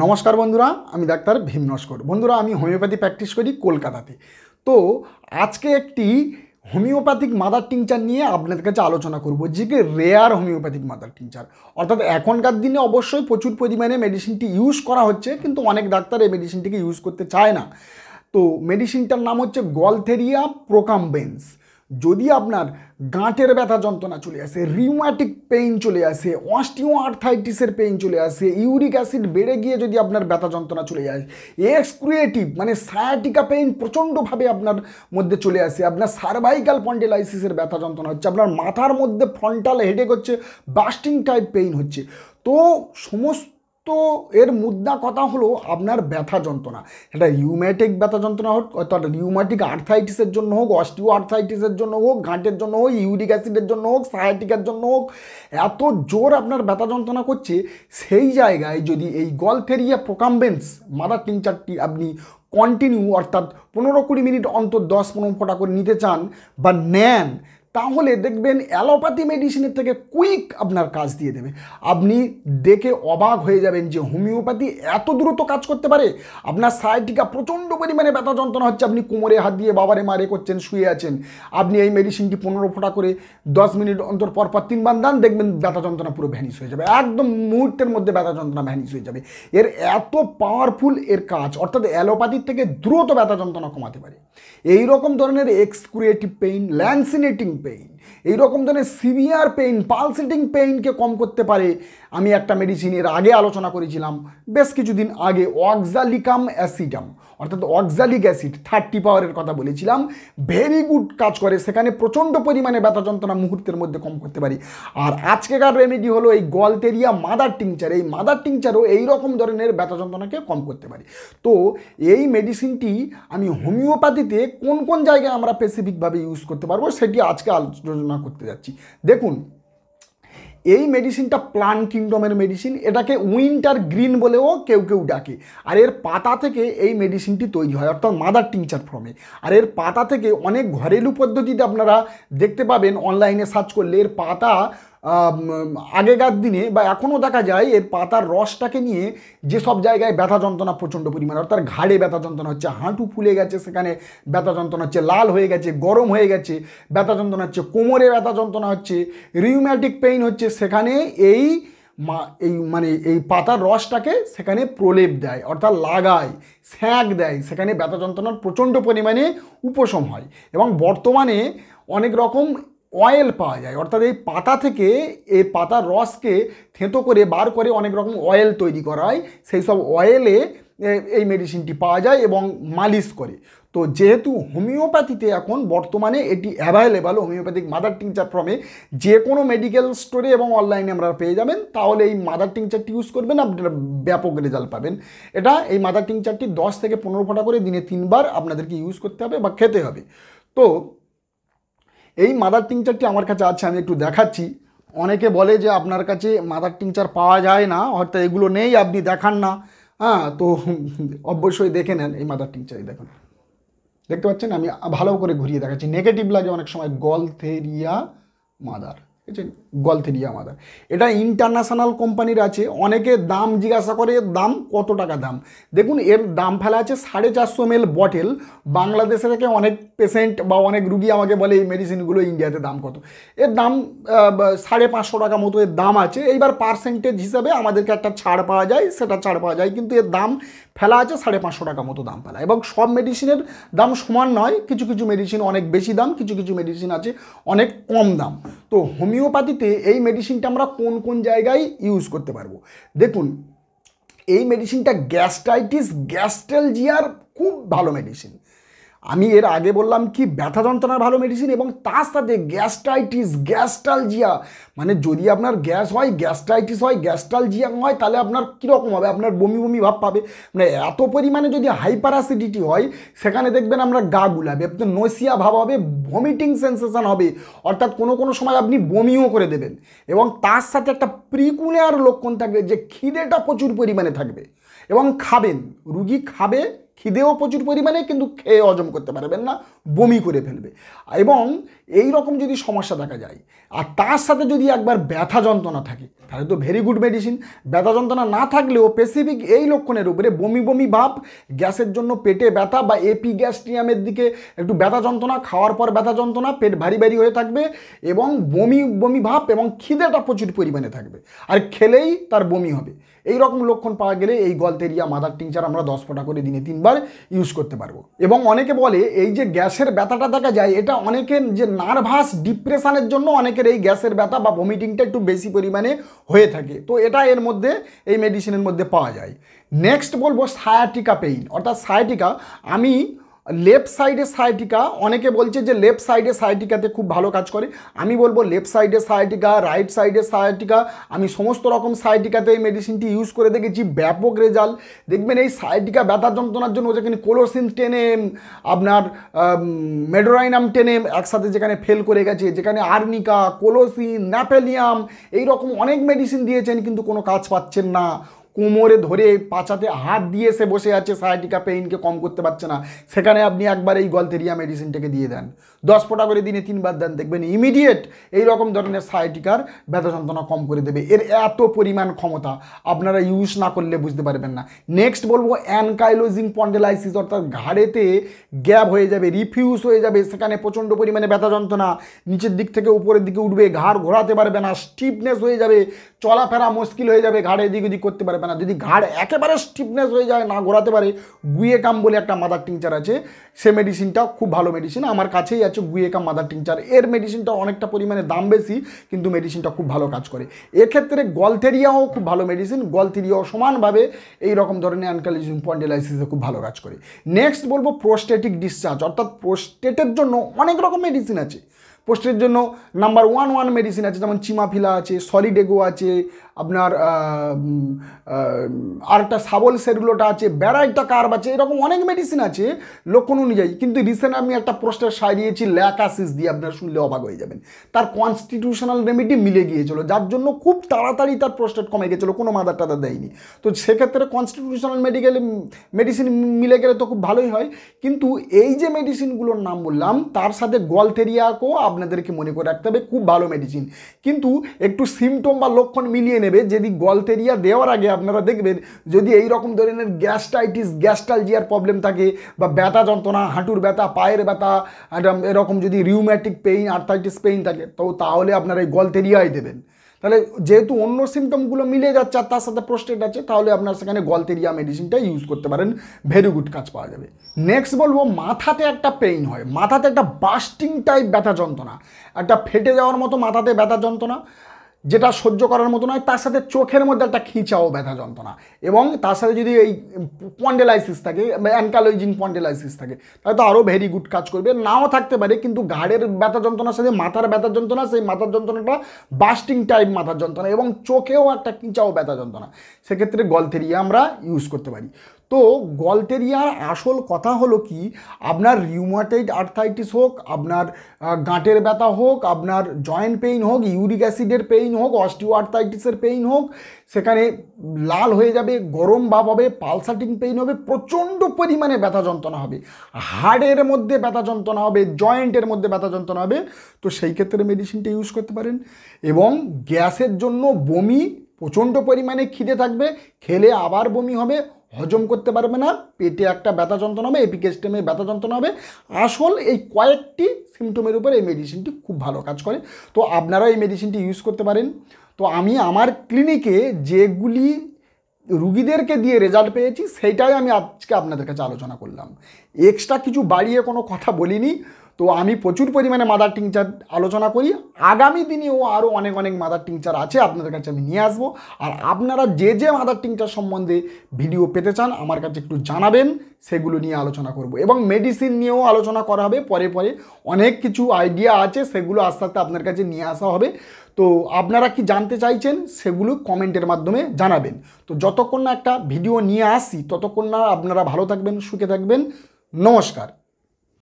নমস্কার বন্ধুরা আমি ডাক্তার ভীম নস্কর বন্ধুরা আমি হোমিওপ্যাথি প্র্যাকটিস করি কলকাতাতে তো আজকে একটি হোমিওপ্যাথিক মাদার টিংচার নিয়ে আপনাদের কাছে আলোচনা করব যে কি রেয়ার হোমিওপ্যাথিক মাদার টিংচার অর্থাৎ এখনকার দিনে অবশ্যই প্রচুর পরিমাণে মেডিসিনটি ইউজ করা হচ্ছে কিন্তু অনেক ডাক্তার এই মেডিসিনটিকে ইউজ করতে চায় না তো মেডিসিনটার নাম হচ্ছে গলথেরিয়া প্রোকামবেন্স যদি আপনার গাঁটের ব্যথা যন্ত্রণা চলে আসে রিউম্যাটিক পেইন চলে আসে অস্টিও আর্থাইটিসের পেইন চলে আসে ইউরিক অ্যাসিড বেড়ে গিয়ে যদি আপনার ব্যথা যন্ত্রণা চলে আসে এক্সক্রিয়েটিভ মানে সায়াটিকা পেইন প্রচণ্ডভাবে আপনার মধ্যে চলে আসে আপনার সার্ভাইকাল পন্ডেলাইসিসের ব্যথা যন্ত্রণা হচ্ছে আপনার মাথার মধ্যে ফ্রন্টাল হেডেক হচ্ছে বাস্টিং টাইপ পেইন হচ্ছে তো সমস্ত তো এর মুদ্রা কথা হলো আপনার ব্যথা যন্ত্রণা এটা রিউম্যাটিক ব্যথা যন্ত্রণা হোক অর্থাৎ রিউম্যাটিক আর্থাইটিসের জন্য হোক অস্টিও আর্থাইটিসের জন্য হোক ঘাঁটের জন্য হোক ইউরিক অ্যাসিডের জন্য হোক সায়াটিকার জন্য হোক এত জোর আপনার ব্যথা যন্ত্রণা করছে সেই জায়গায় যদি এই গলফেরিয়া প্রোকাম্বেন্স মাদার তিন চারটি আপনি কন্টিনিউ অর্থাৎ পনেরো কুড়ি মিনিট অন্তর দশ পনেরো ফোটা করে নিতে চান বা নেন তাহলে দেখবেন অ্যালোপ্যাথি মেডিসিনের থেকে কুইক আপনার কাজ দিয়ে দেবে আপনি দেখে অবাক হয়ে যাবেন যে হোমিওপ্যাথি এত দ্রুত কাজ করতে পারে আপনার সাইটিকা প্রচণ্ড পরিমাণে ব্যথা যন্ত্রণা হচ্ছে আপনি কোমরে হাত দিয়ে বাবারে মারে করছেন শুয়ে আছেন আপনি এই মেডিসিনটি পনেরো ফোটা করে দশ মিনিট অন্তর পর পর তিনবার দান দেখবেন ব্যথা যন্ত্রণা পুরো ভ্যানিস হয়ে যাবে একদম মুহূর্তের মধ্যে ব্যথা যন্ত্রণা ভ্যানিস হয়ে যাবে এর এত পাওয়ারফুল এর কাজ অর্থাৎ অ্যালোপ্যাথির থেকে দ্রুত ব্যথা যন্ত্রণা কমাতে পারে এই রকম ধরনের এক্সক্রিয়েটিভ পেইন ল্যান্সিনেটিং পেইন এই রকম ধরনের সিভিয়ার পেইন পালসেটিং পেইনকে কম করতে পারে আমি একটা মেডিসিনের আগে আলোচনা করেছিলাম বেশ কিছুদিন আগে অক্সালিকাম অ্যাসিডাম অর্থাৎ অক্সালিক অ্যাসিড থার্টি পাওয়ারের কথা বলেছিলাম ভেরি গুড কাজ করে সেখানে প্রচণ্ড পরিমাণে ব্যথা যন্ত্রণা মুহূর্তের মধ্যে কম করতে পারি আর আজকেকার রেমেডি হলো এই গলতেরিয়া মাদার টিংচার এই মাদার টিংচারও এই রকম ধরনের ব্যথা যন্ত্রণাকে কম করতে পারি তো এই মেডিসিনটি আমি হোমিওপ্যাথিতে কোন কোন জায়গায় আমরা স্পেসিফিকভাবে ইউজ করতে পারবো সেটি আজকে আলোচনা করতে যাচ্ছি দেখুন এই মেডিসিনটা প্লান্ট কিংডমের মেডিসিন এটাকে উইন্টার গ্রিন বলেও কেউ কেউ ডাকে আর এর পাতা থেকে এই মেডিসিনটি তৈরি হয় অর্থাৎ মাদার টিংচার ফর্মে আর এর পাতা থেকে অনেক ঘরেলু পদ্ধতিতে আপনারা দেখতে পাবেন অনলাইনে সার্চ করলে এর পাতা আগেকার দিনে বা এখনও দেখা যায় এর পাতার রসটাকে নিয়ে যেসব জায়গায় ব্যথা যন্ত্রণা প্রচণ্ড পরিমাণে অর্থাৎ ঘাড়ে ব্যথা যন্ত্রণা হচ্ছে হাঁটু ফুলে গেছে সেখানে ব্যথা যন্ত্রণা হচ্ছে লাল হয়ে গেছে গরম হয়ে গেছে ব্যথা যন্ত্রণা হচ্ছে কোমরে ব্যথা যন্ত্রণা হচ্ছে রিউম্যাটিক পেইন হচ্ছে সেখানে এই মা এই মানে এই পাতার রসটাকে সেখানে প্রলেপ দেয় অর্থাৎ লাগায় স্যাঁক দেয় সেখানে ব্যথা যন্ত্রণার প্রচণ্ড পরিমাণে উপশম হয় এবং বর্তমানে অনেক রকম অয়েল পাওয়া যায় অর্থাৎ এই পাতা থেকে এই পাতার রসকে থেঁতো করে বার করে অনেক রকম অয়েল তৈরি করা হয় সেই সব অয়েলে এই মেডিসিনটি পাওয়া যায় এবং মালিশ করে তো যেহেতু হোমিওপ্যাথিতে এখন বর্তমানে এটি অ্যাভেলেবেল হোমিওপ্যাথিক মাদার টিংচার ফর্মে যে কোনো মেডিকেল স্টোরে এবং অনলাইনে আমরা পেয়ে যাবেন তাহলে এই মাদার টিংচারটি ইউজ করবেন আপনারা ব্যাপক রেজাল্ট পাবেন এটা এই মাদার টিংচারটি দশ থেকে পনেরো ফোঁটা করে দিনে তিনবার আপনাদেরকে ইউজ করতে হবে বা খেতে হবে তো এই মাদার টিংচারটি আমার কাছে আছে আমি একটু দেখাচ্ছি অনেকে বলে যে আপনার কাছে মাদার টিংচার পাওয়া যায় না অর্থাৎ এগুলো নেই আপনি দেখান না হ্যাঁ তো অবশ্যই দেখে নেন এই মাদার টিংচারই দেখুন দেখতে পাচ্ছেন আমি ভালো করে ঘুরিয়ে দেখাচ্ছি নেগেটিভ লাগে অনেক সময় গলথেরিয়া মাদার যে গলথেরিয়া আমাদের এটা ইন্টারন্যাশনাল কোম্পানির আছে অনেকে দাম জিজ্ঞাসা করে এর দাম কত টাকা দাম দেখুন এর দাম ফেলা আছে সাড়ে চারশো মেল বটেল বাংলাদেশে থেকে অনেক পেশেন্ট বা অনেক রুগী আমাকে বলে এই মেডিসিনগুলো ইন্ডিয়াতে দাম কত এর দাম সাড়ে পাঁচশো টাকা মতো এর দাম আছে এইবার পার্সেন্টেজ হিসাবে আমাদেরকে একটা ছাড় পাওয়া যায় সেটা ছাড় পাওয়া যায় কিন্তু এর দাম ফেলা আছে সাড়ে পাঁচশো টাকা মতো দাম ফেলা এবং সব মেডিসিনের দাম সমান নয় কিছু কিছু মেডিসিন অনেক বেশি দাম কিছু কিছু মেডিসিন আছে অনেক কম দাম তো হোমিওপ্যাথিতে এই মেডিসিনটা আমরা কোন কোন জায়গায় ইউজ করতে পারবো দেখুন এই মেডিসিনটা গ্যাস্ট্রাইটিস গ্যাস্ট্রেলজিয়ার খুব ভালো মেডিসিন আমি এর আগে বললাম কি ব্যথা যন্ত্রণার ভালো মেডিসিন এবং তার সাথে গ্যাস্ট্রাইটিস গ্যাস্ট্রালজিয়া মানে যদি আপনার গ্যাস হয় গ্যাস্ট্রাইটিস হয় গ্যাস্ট্রালজিয়া হয় তাহলে আপনার কীরকম হবে আপনার বমি বমি ভাব পাবে মানে এত পরিমাণে যদি হাইপার অ্যাসিডিটি হয় সেখানে দেখবেন আমরা গা গুলাবে আপনার নসিয়া ভাব হবে ভমিটিং সেন্সেশান হবে অর্থাৎ কোনো কোনো সময় আপনি বমিও করে দেবেন এবং তার সাথে একটা প্রিকুলার লক্ষণ থাকবে যে খিদেটা প্রচুর পরিমাণে থাকবে এবং খাবেন রুগী খাবে খিদেও প্রচুর পরিমাণে কিন্তু খেয়ে হজম করতে পারবেন না বমি করে ফেলবে এবং এই রকম যদি সমস্যা দেখা যায় আর তার সাথে যদি একবার ব্যথা যন্ত্রণা থাকে তাহলে তো ভেরি গুড মেডিসিন ব্যথা যন্ত্রণা না থাকলেও স্পেসিফিক এই লক্ষণের উপরে বমি বমি ভাব গ্যাসের জন্য পেটে ব্যথা বা এপি গ্যাস্ট্রিয়ামের দিকে একটু ব্যথা যন্ত্রণা খাওয়ার পর ব্যথা যন্ত্রণা পেট ভারী ভারী হয়ে থাকবে এবং বমি বমি ভাব এবং খিদেটা প্রচুর পরিমাণে থাকবে আর খেলেই তার বমি হবে এই রকম লক্ষণ পাওয়া গেলে এই গলতেরিয়া মাদার টিংচার আমরা দশ ফোটা করে দিনে তিনবার ইউজ করতে পারবো এবং অনেকে বলে এই যে গ্যাস গ্যাসের ব্যথাটা দেখা যায় এটা অনেকের যে নার্ভাস ডিপ্রেশানের জন্য অনেকের এই গ্যাসের ব্যথা বা ভমিটিংটা একটু বেশি পরিমাণে হয়ে থাকে তো এটা এর মধ্যে এই মেডিসিনের মধ্যে পাওয়া যায় নেক্সট বলবো সায়াটিকা পেইন অর্থাৎ সায়াটিকা আমি লেফট সাইডে সাইটিকা অনেকে বলছে যে লেফট সাইডে সাইটিকাতে খুব ভালো কাজ করে আমি বলবো লেফট সাইডে সাইটিকা রাইট সাইডে সাইটিকা আমি সমস্ত রকম সাইটিকাতে এই মেডিসিনটি ইউজ করে দেখেছি ব্যাপক রেজাল্ট দেখবেন এই সাইটিকা ব্যথা যন্ত্রণার জন্য যেখানে কোলোসিন টেনে আপনার মেডোরাইনাম টেনে একসাথে যেখানে ফেল করে গেছে যেখানে আর্নিকা কোলোসিন ন্যাপেলিয়াম এই রকম অনেক মেডিসিন দিয়েছেন কিন্তু কোনো কাজ পাচ্ছেন না কোমরে ধরে পাচাতে হাত দিয়ে সে বসে আছে সায়াটিকা পেইনকে কম করতে পারছে না সেখানে আপনি একবার এই গলথেরিয়া মেডিসিনটাকে দিয়ে দেন দশ ফোটা করে দিনে তিনবার দেন দেখবেন ইমিডিয়েট এই রকম ধরনের সায়াটিকার ব্যথা যন্ত্রণা কম করে দেবে এর এত পরিমাণ ক্ষমতা আপনারা ইউজ না করলে বুঝতে পারবেন না নেক্সট বলবো অ্যানকাইলোজিং পন্ডেলাইসিস অর্থাৎ ঘাড়েতে গ্যাপ হয়ে যাবে রিফিউজ হয়ে যাবে সেখানে প্রচণ্ড পরিমাণে ব্যথা যন্ত্রণা নিচের দিক থেকে উপরের দিকে উঠবে ঘাড় ঘোরাতে পারবে না স্টিফনেস হয়ে যাবে চলাফেরা মুশকিল হয়ে যাবে ঘাড়ে দিক ওদিক করতে পারবে যাবে না যদি ঘাড় একেবারে স্টিফনেস হয়ে যায় না ঘোরাতে পারে গুয়েকাম বলে একটা মাদার টিংচার আছে সে মেডিসিনটা খুব ভালো মেডিসিন আমার কাছেই আছে গুয়েকাম মাদার টিংচার এর মেডিসিনটা অনেকটা পরিমাণে দাম বেশি কিন্তু মেডিসিনটা খুব ভালো কাজ করে এক্ষেত্রে গলথেরিয়াও খুব ভালো মেডিসিন গলথেরিয়াও সমানভাবে এই রকম ধরনের অ্যানকালিজিং পন্ডেলাইসিসে খুব ভালো কাজ করে নেক্সট বলবো প্রোস্টেটিক ডিসচার্জ অর্থাৎ প্রোস্টেটের জন্য অনেক রকম মেডিসিন আছে পোস্টের জন্য নাম্বার ওয়ান ওয়ান মেডিসিন আছে যেমন চিমাফিলা আছে সলিডেগো আছে আপনার আর একটা সাবল সেরগুলোটা আছে ব্যারাইটা কার্ব আছে এরকম অনেক মেডিসিন আছে লক্ষণ অনুযায়ী কিন্তু রিসেন্ট আমি একটা পোস্টার সারিয়েছি ল্যাকাসিস দিয়ে আপনার শুনলে অবাক হয়ে যাবেন তার কনস্টিটিউশনাল রেমেডি মিলে গিয়েছিল যার জন্য খুব তাড়াতাড়ি তার প্রোস্টেট কমে গেছিলো কোনো মাদার টাদার দেয়নি তো সেক্ষেত্রে কনস্টিটিউশনাল মেডিকেল মেডিসিন মিলে গেলে তো খুব ভালোই হয় কিন্তু এই যে মেডিসিনগুলোর নাম বললাম তার সাথে গলথেরিয়াকেও আপনাদেরকে মনে করে রাখতে হবে খুব ভালো মেডিসিন কিন্তু একটু সিমটম বা লক্ষণ মিলিয়ে নেবে যদি গলতেরিয়া দেওয়ার আগে আপনারা দেখবেন যদি এই রকম ধরনের গ্যাস্টাইটিস গ্যাস্টালজিয়ার প্রবলেম থাকে বা ব্যথা যন্ত্রণা হাঁটুর ব্যথা পায়ের ব্যথা এরকম যদি রিউম্যাটিক পেইন আর্থাইটিস পেইন থাকে তো তাহলে আপনারা এই গলতেরিয়াই দেবেন তাহলে যেহেতু অন্য সিমটমগুলো মিলে যাচ্ছে আর তার সাথে প্রোস্টেট আছে তাহলে আপনার সেখানে গলতেরিয়া মেডিসিনটা ইউজ করতে পারেন ভেরি গুড কাজ পাওয়া যাবে নেক্সট বলবো মাথাতে একটা পেইন হয় মাথাতে একটা বাস্টিং টাইপ ব্যথা যন্ত্রণা একটা ফেটে যাওয়ার মতো মাথাতে ব্যথা যন্ত্রণা যেটা সহ্য করার মতো নয় তার সাথে চোখের মধ্যে একটা খিঁচাও ব্যথা যন্ত্রণা এবং তার সাথে যদি এই পন্ডেলাইসিস থাকে অ্যানকালোজিং পন্ডেলাইসিস থাকে তাহলে তো আরও ভেরি গুড কাজ করবে নাও থাকতে পারে কিন্তু ঘাড়ের ব্যথা যন্ত্রণার সাথে মাথার ব্যথা যন্ত্রণা সেই মাথার যন্ত্রণাটা বাস্টিং টাইপ মাথার যন্ত্রণা এবং চোখেও একটা খিঁচাও ব্যথা যন্ত্রণা সেক্ষেত্রে গলথেরিয়া আমরা ইউজ করতে পারি তো গলটেরিয়ার আসল কথা হলো কি আপনার রিউমাটয়েড আর্থাইটিস হোক আপনার গাঁটের ব্যথা হোক আপনার জয়েন্ট পেইন হোক ইউরিক অ্যাসিডের পেইন হোক অস্টিও আর্থাইটিসের পেইন হোক সেখানে লাল হয়ে যাবে গরম ভাব হবে পালসাটিং পেইন হবে প্রচণ্ড পরিমাণে ব্যথা যন্ত্রণা হবে হাড়ের মধ্যে ব্যথা যন্ত্রণা হবে জয়েন্টের মধ্যে ব্যথা যন্ত্রণা হবে তো সেই ক্ষেত্রে মেডিসিনটা ইউজ করতে পারেন এবং গ্যাসের জন্য বমি প্রচণ্ড পরিমাণে খিদে থাকবে খেলে আবার বমি হবে হজম করতে পারবে না পেটে একটা ব্যথা যন্ত্রণা হবে এপিকেস্টেমে ব্যথা যন্ত্রণা হবে আসল এই কয়েকটি সিমটমের উপর এই মেডিসিনটি খুব ভালো কাজ করে তো আপনারা এই মেডিসিনটি ইউজ করতে পারেন তো আমি আমার ক্লিনিকে যেগুলি রুগীদেরকে দিয়ে রেজাল্ট পেয়েছি সেইটাই আমি আজকে আপনাদের কাছে আলোচনা করলাম এক্সট্রা কিছু বাড়িয়ে কোনো কথা বলিনি তো আমি প্রচুর পরিমাণে মাদার টিংচার আলোচনা করি আগামী দিনেও আরও অনেক অনেক মাদার টিংচার আছে আপনাদের কাছে আমি নিয়ে আসবো আর আপনারা যে যে মাদার টিংচার সম্বন্ধে ভিডিও পেতে চান আমার কাছে একটু জানাবেন সেগুলো নিয়ে আলোচনা করব এবং মেডিসিন নিয়েও আলোচনা করা হবে পরে পরে অনেক কিছু আইডিয়া আছে সেগুলো আস্তে আস্তে আপনার কাছে নিয়ে আসা হবে তো আপনারা কি জানতে চাইছেন সেগুলো কমেন্টের মাধ্যমে জানাবেন তো যতক্ষণ না একটা ভিডিও নিয়ে আসি ততক্ষণ না আপনারা ভালো থাকবেন সুখে থাকবেন নমস্কার